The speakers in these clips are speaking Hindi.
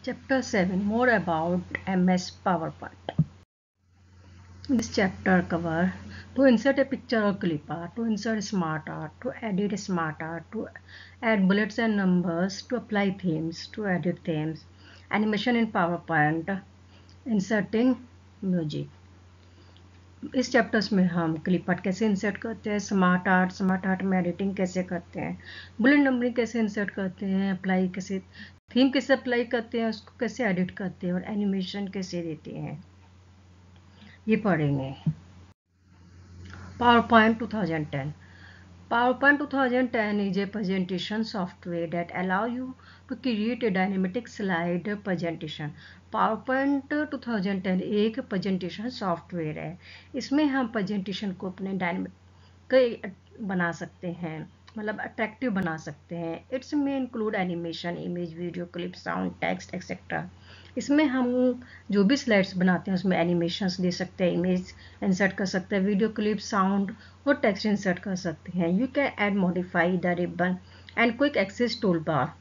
Chapter 7 More about MS PowerPoint. This chapter cover to insert a picture or clip art, to insert smart art, to edit smart art, to add bullets and numbers, to apply themes, to edit themes, animation in PowerPoint, inserting music. इस चैप्टर्स में हम क्लिप आर्ट कैसे इंसर्ट करते हैं स्मार्ट आर्ट स्मार्ट आर्ट में एडिटिंग कैसे करते हैं बुलेट नंबरिंग कैसे इंसर्ट करते हैं अप्लाई कैसे थीम कैसे अप्लाई करते हैं उसको कैसे एडिट करते हैं और एनिमेशन कैसे देते हैं ये पढ़ेंगे PowerPoint two thousand ten PowerPoint 2010 is a presentation software that allow you to create a dynamic slide presentation. PowerPoint 2010 एक presentation software है इसमें हम presentation को अपने dynamic बना सकते हैं मतलब attractive बना सकते हैं इट्स में include animation, image, video, clip, sound, text, etc. इसमें हम जो भी स्लाइड्स बनाते हैं उसमें एनिमेशंस दे सकते हैं इमेज इंसर्ट कर सकते हैं वीडियो क्लिप साउंड और टेक्स्ट इंसर्ट कर सकते हैं you can add modify the ribbon and quick access tool bar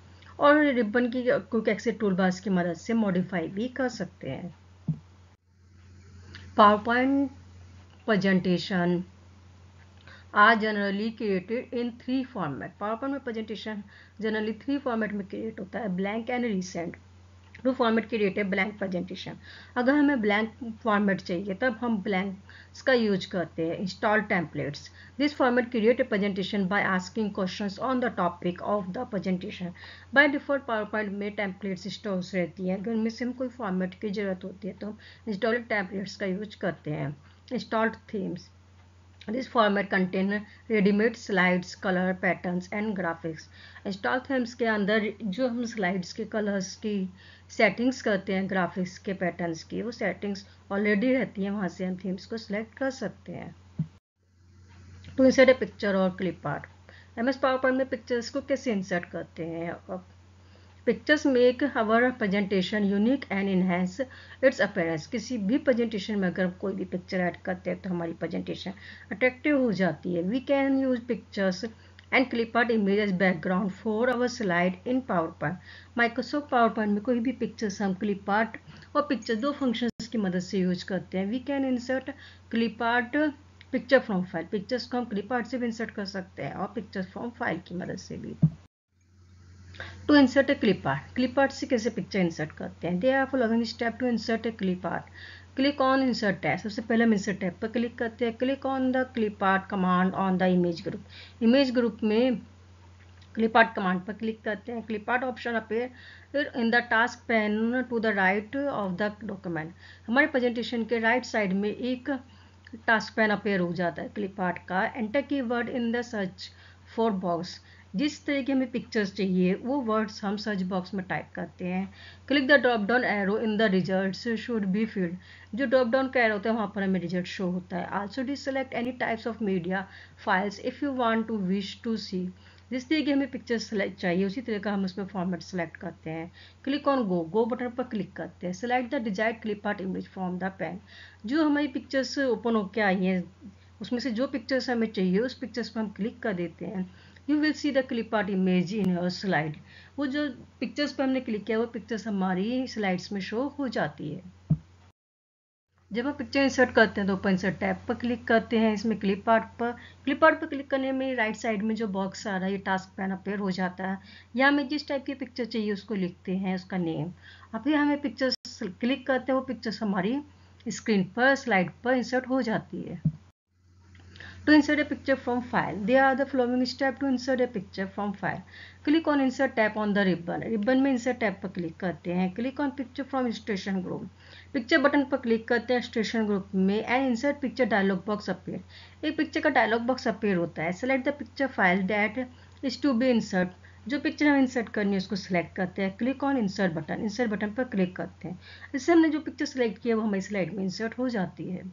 और रिबन की क्विक एक्सेस टूल बार्स की मदद से मॉडिफाई भी कर सकते हैं PowerPoint are generally created in three format PowerPoint में प्रजेंटेशन जनरली थ्री फॉर्मेट में क्रिएट होता है blank and recent two format की डेट है ब्लैंक प्रेजेंटेशन अगर हमें ब्लैंक फॉर्मेट चाहिए तब हम ब्लैंक का यूज करते हैं install templates this format create a presentation by asking questions on the topic of the presentation by default PowerPoint में टेम्पलेट्स इंस्टॉल्स रहती है अगर उनमें से हम कोई फॉर्मेट की जरूरत होती है तो हम इंस्टॉल टेम्पलेट्स का यूज करते हैं installed themes this format container readymade slides colour pattern and graphics install themes के अंदर जो हम स्लाइड्स के कलर्स की सेटिंग्स करते हैं ग्राफिक्स के पैटर्न्स की वो सेटिंग्स ऑलरेडी रहती हैं वहाँ से हम थीम्स को सिलेक्ट कर सकते हैं टू इंसर्ट ए पिक्चर और clip art M S PowerPoint में पिक्चर्स को कैसे इंसर्ट करते हैं pictures make your presentation unique and enhance its appearance किसी भी प्रेजेंटेशन में अगर कोई भी पिक्चर ऐड करते हैं तो हमारी प्रेजेंटेशन अट्रैक्टिव हो जाती है we can use pictures and clipped image background for our slide in PowerPoint Microsoft PowerPoint में कोई भी पिक्चर्स हम क्लिप और पिक्चर दो फंक्शन की मदद से यूज करते हैं we can insert clip picture from file pictures को हम क्लिप से भी इंसर्ट कर सकते हैं और पिक्चर फ्रॉम फाइल की मदद से भी to insert a clip art से कैसे पिक्चर इंसर्ट करते हैं they are following step to insert a clip click on insert tab सबसे पहले हम इंसर्ट टैप पर क्लिक करते हैं click on the clip art command on the image group image group में क्लिप आर्ट कमांड पर क्लिक करते हैं clip art option appear in the task pane to the right of the document हमारे प्रेजेंटेशन के राइट right साइड में एक टास्क पेन अपेयर हो जाता है क्लिप आर्ट का enter keyword in the search for box जिस तरह की हमें पिक्चर्स चाहिए वो वर्ड्स हम सर्च बॉक्स में टाइप करते हैं click the drop down arrow in the result should be field जो ड्रॉप डाउन का एरो होता है वहाँ पर हमें रिजल्ट शो होता है also the select any types of media files if you want to wish to see जिस तरह की हमें पिक्चर सेलेक्ट चाहिए उसी तरह का हम उसमें फॉर्मेट सेलेक्ट करते हैं click on go go button पर क्लिक करते हैं select the desired clip art image from the pane जो हमारी पिक्चर्स ओपन होकर आई हैं उसमें से जो पिक्चर्स हमें चाहिए उस पिक्चर्स पर हम क्लिक कर देते हैं you will see the clip art image in your slide वो जो पिक्चर्स पर हमने क्लिक किया वो पिक्चर्स हमारी स्लाइड्स में शो हो जाती है जब हम पिक्चर इंसर्ट करते हैं तो ऊपर इंसर्ट टैब पर क्लिक करते हैं इसमें क्लिप आर्ट पर क्लिप आर्ट पर क्लिक करने में राइट साइड में जो बॉक्स आ रहा है ये टास्क पैन अपेयर हो जाता है या हमें जिस टाइप की पिक्चर चाहिए उसको लिखते हैं उसका नेम अभी फिर हमें पिक्चर्स क्लिक करते हैं वो पिक्चर्स हमारी स्क्रीन पर स्लाइड पर इंसर्ट हो जाती है to insert a picture from file there are the following step to insert a picture from file click on insert tab on the ribbon ribbon mein insert tab par click karte hain click on picture from station group picture button par click karte hain station group mein and insert picture dialog box appear ek picture ka dialog box appear hota hai select the picture file that is to be insert जो पिक्चर हम इंसर्ट करनी है उसको सिलेक्ट करते हैं click on insert button insert button पर क्लिक करते हैं इससे हमने जो पिक्चर सेलेक्ट किया वो हमारी स्लाइड में इंसर्ट हो जाती है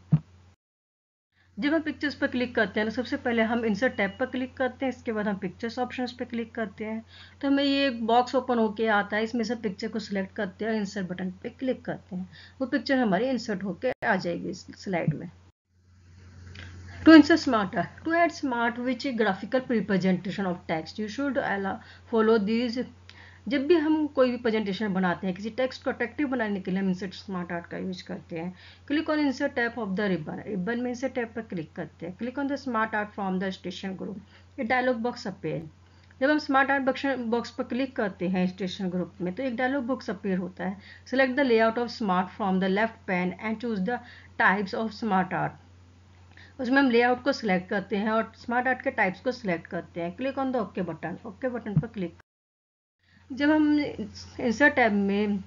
जब हम पिक्चर्स पर क्लिक करते हैं तो सबसे पहले हम इंसर्ट टैब पर क्लिक करते हैं इसके बाद हम पिक्चर्स ऑप्शंस पर क्लिक करते हैं तो हमें ये एक बॉक्स ओपन होके आता है इसमें से पिक्चर को सिलेक्ट करते हैं और इंसर्ट बटन पर क्लिक करते हैं वो पिक्चर हमारी इंसर्ट होके आ जाएगी इस स्लाइड में insert smart to to smart which a graphical representation of text you should follow these जब भी हम कोई भी प्रेजेंटेशन बनाते हैं किसी टेक्स्ट को अट्रैक्टिव बनाने के लिए हम इंसर्ट स्मार्ट आर्ट का यूज करते हैं click on insert tab of the ribbon ribbon में इंसर्ट टैप पर क्लिक करते हैं click on the smart art from the station group ये डायलॉग बॉक्स अपेयर जब हम स्मार्ट आर्ट बॉक्स पर क्लिक करते हैं स्टेशन ग्रुप में तो एक डायलॉग बॉक्स अपेयर होता है select the layout of smart from the left pane and choose the types of smart art उसमें हम लेआउट को सिलेक्ट करते हैं और स्मार्ट आर्ट के टाइप्स को सिलेक्ट करते हैं click on the okay button okay button पर क्लिक जब हम इंसर्ट टैब में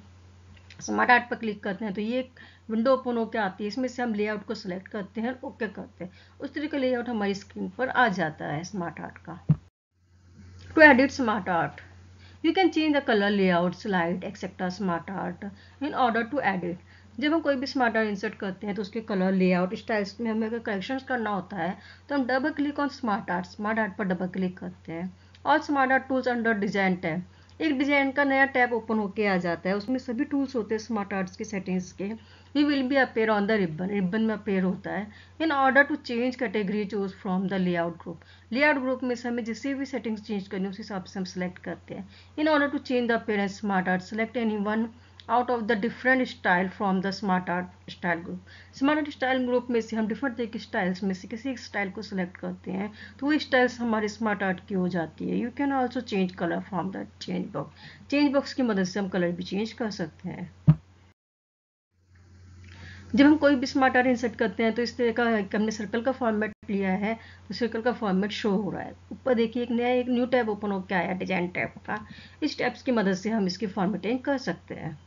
स्मार्ट आर्ट पर क्लिक करते हैं तो ये एक विंडो ओपन होकर आती है इसमें से हम लेआउट को सिलेक्ट करते हैं ओके करते हैं उस तरह का लेआउट हमारी स्क्रीन पर आ जाता है स्मार्ट आर्ट का to edit smart art you can change the colour layout slide etcetera smart art in order to edit जब हम कोई भी स्मार्ट आर्ट इंसर्ट करते हैं तो उसके कलर लेआउट स्टाइल्स में हमें अगर करेक्शन करना होता है तो हम double click on smart art smart art पर डबल क्लिक करते हैं और smart art tools under design tab एक डिजाइन का नया टैब ओपन होके आ जाता है उसमें सभी टूल्स होते हैं स्मार्ट आर्ट्स के सेटिंग्स के we will be appear on the ribbon ribbon में अपेयर होता है in order to change category choose from the layout group layout group में से हमें जिससे भी सेटिंग्स चेंज करनी है उस हिसाब से हम सेलेक्ट करते हैं in order to change the appear smart art select any one out of the different style from the smart art style group smart art style group में से हम डिफरेंट तरह के स्टाइल्स में से किसी एक स्टाइल को सिलेक्ट करते हैं तो वो स्टाइल्स हमारे स्मार्ट आर्ट की हो जाती है you can also change colour from the change box change box की मदद से हम कलर भी चेंज कर सकते हैं जब हम कोई भी स्मार्ट आर्ट इंसर्ट करते हैं तो इस तरह का हमने सर्कल का फॉर्मेट लिया है तो सर्कल का फॉर्मेट शो हो रहा है ऊपर देखिए एक नया एक न्यू टैब ओपन होकर आया डिजाइन टैब का इस टैब्स की मदद से हम इसकी फॉर्मेटिंग कर सकते हैं